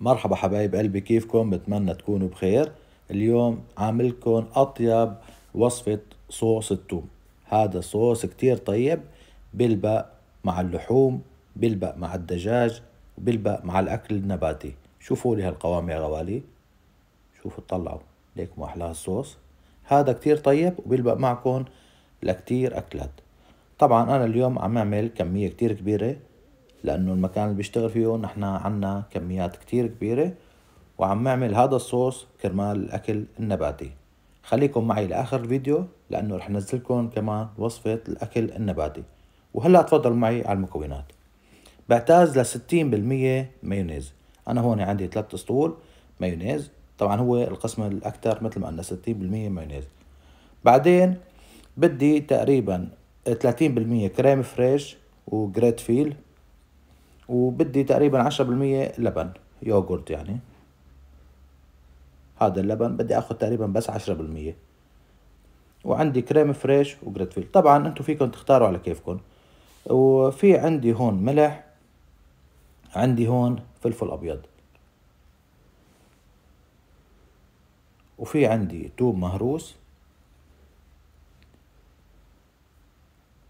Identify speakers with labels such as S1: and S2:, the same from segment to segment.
S1: مرحبا حبايب قلبي كيفكم بتمنى تكونوا بخير اليوم عاملكم أطيب وصفة صوص التوم هذا صوص كتير طيب بلبق مع اللحوم بلبق مع الدجاج وبيلبق مع الأكل النباتي شوفوا لي هالقوام يا غوالي شوفوا طلعوا ليكم أحلى هالصوص هذا كتير طيب وبلبق معكم لكتير أكلات طبعا أنا اليوم عم أعمل كمية كتير كبيرة لأنه المكان اللي بيشتغل فيه نحن عنا كميات كتير كبيرة وعم نعمل هذا الصوص كرمال الأكل النباتي خليكم معي لآخر الفيديو لأنه رح نزلكم كمان وصفة الأكل النباتي وهلأ تفضل معي على المكونات بعتاز لستين بالمية مايونيز أنا هون عندي ثلاث اسطول مايونيز طبعا هو القسم الأكثر مثل ما قلنا ستين بالمية مايونيز بعدين بدي تقريبا 30% كريم فريش وجريت فيل وبدي تقريبا عشرة بالمية لبن يوغورت يعني هذا اللبن بدي اخذ تقريبا بس عشرة بالمية وعندي كريم فريش وجريتفيل طبعا انتو فيكم تختاروا على كيفكم وفي عندي هون ملح عندي هون فلفل ابيض وفي عندي توب مهروس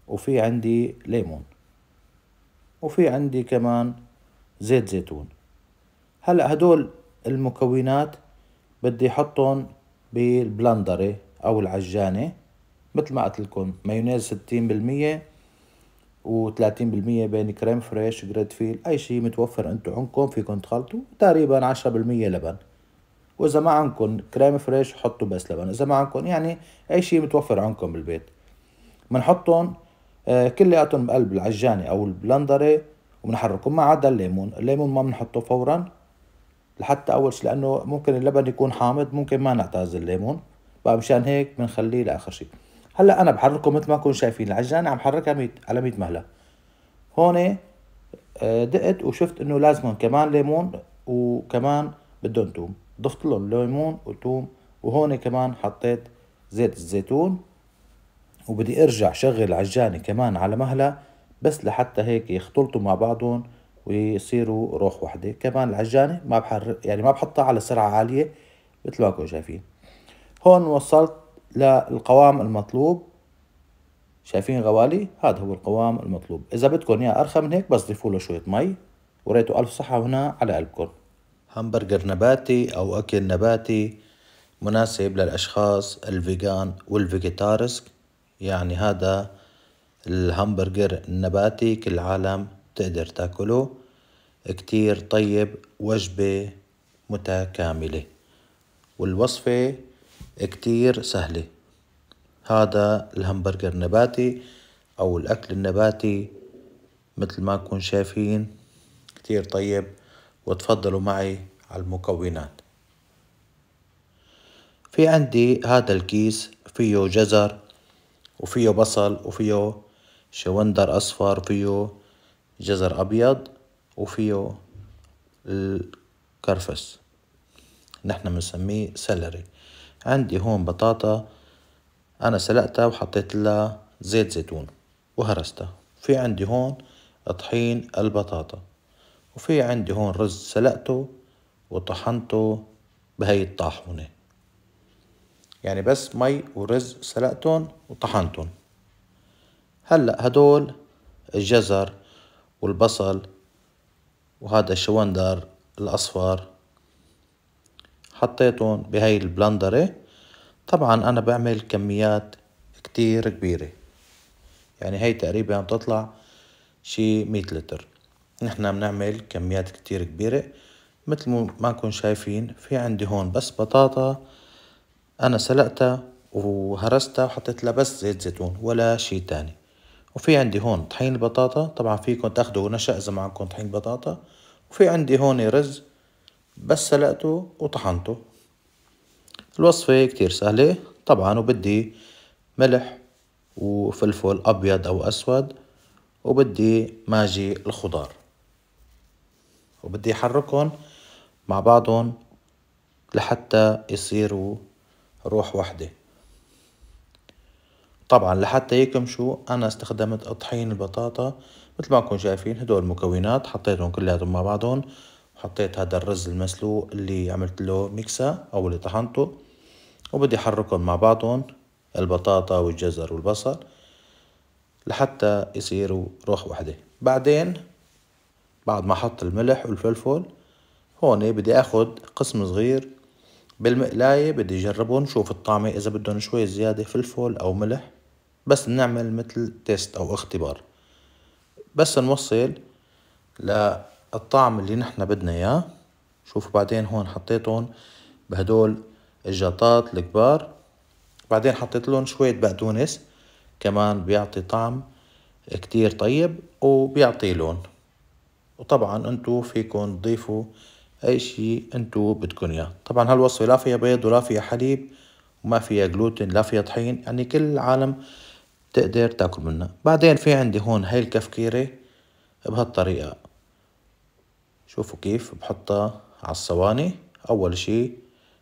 S1: وفي عندي ليمون وفي عندي كمان زيت زيتون هلا هدول المكونات بدي احطهم بالبلندره او العجانه مثل ما قلت لكم مايونيز 60% و30% بين كريم فريش جريد فيل اي شيء متوفر انتم عندكم فيكم تخلطوا تقريبا 10% لبن واذا ما عندكم كريم فريش حطوا بس لبن اذا ما عندكم يعني اي شيء متوفر عندكم بالبيت بنحطهم آه، كلياتهم بقلب العجانة أو البلندرة وبنحركهم ما عدا الليمون الليمون ما بنحطه فورا لحتى أول شيء لأنه ممكن اللبن يكون حامض ممكن ما نعتاز الليمون بقى مشان هيك بنخليه لآخر شيء. هلا أنا بحركه مثل ما تكونوا شايفين العجانة عم حركها ميت على 100 مهلة هون آه، دقت وشفت إنه لازم كمان ليمون وكمان بدهم توم ضفت لهم ليمون وتوم وهون كمان حطيت زيت الزيتون وبدي ارجع شغل عجاني كمان على مهلة بس لحتى هيك يختلطوا مع بعضهم ويصيروا روح واحدة كمان العجانة ما بحرق يعني ما بحطها على سرعة عالية مثل ما كنتوا شايفين هون وصلت للقوام المطلوب شايفين غوالي هذا هو القوام المطلوب اذا بدكم اياه ارخى من هيك بس ضيفوا له شويه مي وريتوا الف صحه هنا على قلبكم همبرجر نباتي او اكل نباتي مناسب للاشخاص الفيجان والفيجيتارسك يعني هذا الهمبرجر النباتي كل العالم تقدر تاكله كتير طيب وجبة متكاملة والوصفة كتير سهلة هذا الهمبرجر النباتي أو الأكل النباتي مثل ما كون شايفين كتير طيب وتفضلوا معي على المكونات في عندي هذا الكيس فيه جزر وفيه بصل وفيه شوندر أصفر فيه جزر أبيض وفيه الكرفس نحن بنسميه سلري عندي هون بطاطا أنا سلقتها وحطيت لها زيت زيتون وهرستها في عندي هون طحين البطاطا وفي عندي هون رز سلقته وطحنته بهي الطاحونة يعني بس مي ورز سلقتهم وطحنتهم هلا هدول الجزر والبصل وهذا الشوندر الاصفر حطيتهم بهاي البلندرة طبعا انا بعمل كميات كتير كبيرة يعني هاي تقريبا عم تطلع شي مية لتر نحنا بنعمل كميات كتير كبيرة مثل ما نكون شايفين في عندي هون بس بطاطا أنا سلقتها وهرستها وحطيت لها بس زيت زيتون ولا شي تاني وفي عندي هون طحين البطاطا طبعا فيكم تاخدوا نشا إذا معكم طحين بطاطا وفي عندي هون رز بس سلقته وطحنته الوصفة كتير سهلة طبعا وبدي ملح وفلفل أبيض أو أسود وبدي ماجي الخضار وبدي أحركهم مع بعضهم لحتى يصيروا روح واحدة طبعا لحتى يكمشوا انا استخدمت اطحين البطاطا مثل ما انكم شايفين هدول المكونات حطيتهم كلياتهم مع بعضهم وحطيت هذا الرز المسلوق اللي عملت له ميكسا او اللي طحنته وبدي احركهم مع بعضهم البطاطا والجزر والبصل لحتى يصيروا روح واحدة بعدين بعد ما احط الملح والفلفل هون بدي اخد قسم صغير بالمقلاية بدي أجربهم شوف الطعمة إذا بدهم شوي زيادة فلفل أو ملح بس نعمل مثل تيست أو اختبار بس نوصل للطعم اللي نحنا بدنا إياه شوفوا بعدين هون حطيتهم بهدول الجاطات الكبار بعدين حطيت لهم شوية بقدونس كمان بيعطي طعم كتير طيب وبيعطي لون وطبعا انتو فيكن تضيفوا اي شيء انتو بدكن اياه طبعا هالوصفه لا فيها بيض ولا فيها حليب وما فيها جلوتين لا فيها طحين يعني كل العالم تقدر تاكل منها بعدين في عندي هون هاي الكفكيره بهالطريقه شوفوا كيف بحطها على الصواني اول شيء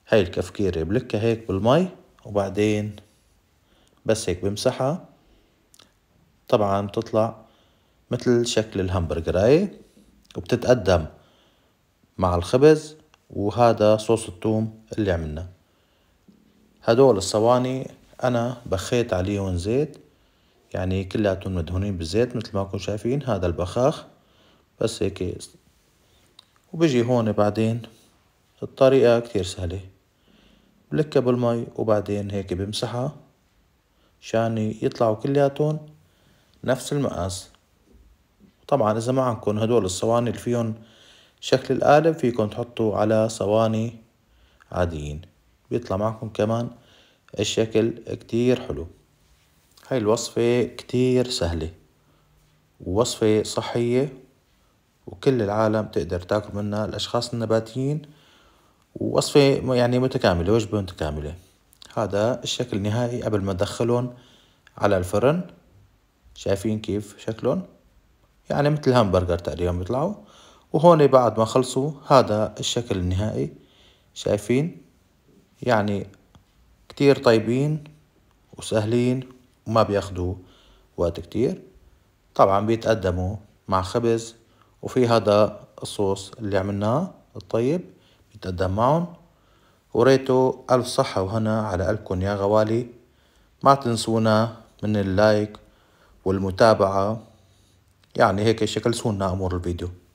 S1: هاي الكفكيره بلكها هيك بالمي وبعدين بس هيك بمسحها طبعا بتطلع مثل شكل الهمبرجر هاي وبتتقدم مع الخبز وهذا صوص الثوم اللي عملناه هدول الصواني انا بخيت عليهم زيت يعني كلياتهم مدهونين بالزيت مثل ما كنتم شايفين هذا البخاخ بس هيك وبيجي هون بعدين الطريقة كتير سهلة بلكها بالمي وبعدين هيك بمسحها شان يطلعوا كلياتهم نفس المقاس طبعا اذا ما عندكم هدول الصواني اللي فيهم شكل القالب فيكم تحطوا على صواني عاديين بيطلع معكم كمان الشكل كتير حلو هاي الوصفة كتير سهلة ووصفة صحية وكل العالم تقدر تاكل منها الأشخاص النباتيين ووصفة يعني متكاملة وجبة متكاملة هذا الشكل النهائي قبل ما ادخلهم على الفرن شايفين كيف شكلهم يعني مثل همبرجر تقريبا بيطلعوا وهون بعد ما خلصوا هذا الشكل النهائي شايفين يعني كتير طيبين وسهلين وما بياخدوا وقت كتير طبعا بيتقدموا مع خبز وفي هذا الصوص اللي عملناه الطيب بيتقدم معهم وريتو ألف صحة وهنا على قلبكم يا غوالي ما تنسونا من اللايك والمتابعة يعني هيك شكل سونا أمور الفيديو